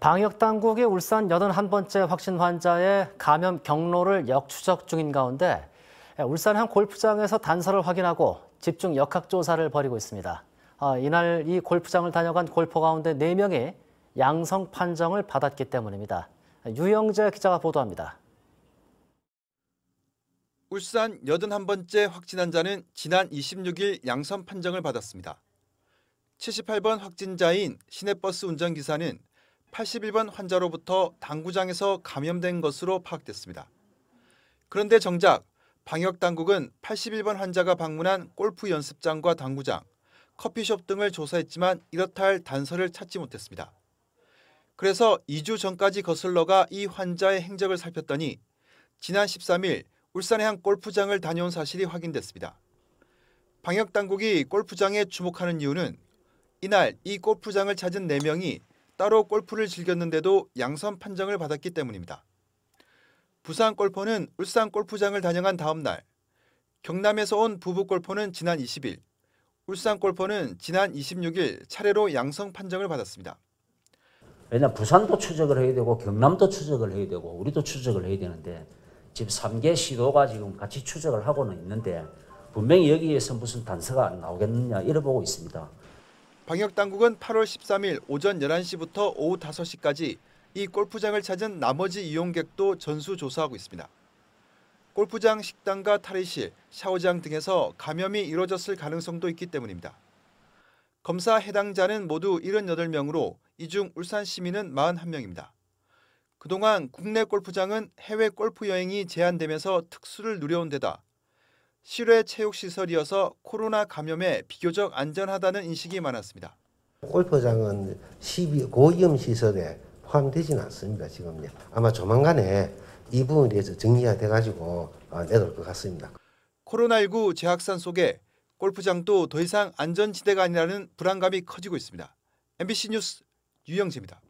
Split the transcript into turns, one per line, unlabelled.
방역 당국이 울산 81번째 확진 환자의 감염 경로를 역추적 중인 가운데 울산 한 골프장에서 단서를 확인하고 집중 역학조사를 벌이고 있습니다. 아, 이날 이 골프장을 다녀간 골퍼 가운데 4명이 양성 판정을 받았기 때문입니다. 유영재 기자가 보도합니다.
울산 81번째 확진 환자는 지난 26일 양성 판정을 받았습니다. 78번 확진자인 시내버스 운전기사는 81번 환자로부터 당구장에서 감염된 것으로 파악됐습니다. 그런데 정작 방역당국은 81번 환자가 방문한 골프 연습장과 당구장, 커피숍 등을 조사했지만 이렇다 할 단서를 찾지 못했습니다. 그래서 2주 전까지 거슬러가 이 환자의 행적을 살폈더니 지난 13일 울산의 한 골프장을 다녀온 사실이 확인됐습니다. 방역당국이 골프장에 주목하는 이유는 이날 이 골프장을 찾은 4명이 따로 골프를 즐겼는데도 양선 판정을 받았기 때문입니다. 부산 골퍼는 울산 골프장을 다녀간 다음 날, 경남에서 온 부부 골퍼는 지난 20일, 울산 골퍼는 지난 26일 차례로 양성 판정을 받았습니다.
왜냐 부산도 추적을 해야 되고 경남도 추적을 해야 되고 우리도 추적을 해야 되는데 지금 3개 시도가 지금 같이 추적을 하고는 있는데 분명히 여기에서 무슨 단서가 나오겠느냐 이러보고 있습니다.
방역당국은 8월 13일 오전 11시부터 오후 5시까지 이 골프장을 찾은 나머지 이용객도 전수조사하고 있습니다. 골프장 식당과 탈의실, 샤워장 등에서 감염이 이뤄졌을 가능성도 있기 때문입니다. 검사 해당자는 모두 78명으로 이 중 울산 시민은 41명입니다. 그동안 국내 골프장은 해외 골프 여행이 제한되면서 특수를 누려온 데다 실외 체육시설이어서 코로나 감염에 비교적 안전하다는 인식이 많았습니다. 골프장은 12, 고위험 시설에 포함되진 않습니다. 지금 아마 조만간에 이 부분에 대해서 정리가 돼가지고 어, 내놓을 것 같습니다. 코로나19 재확산 속에 골프장도 더 이상 안전지대가 아니라는 불안감이 커지고 있습니다. MBC 뉴스 유영재입니다.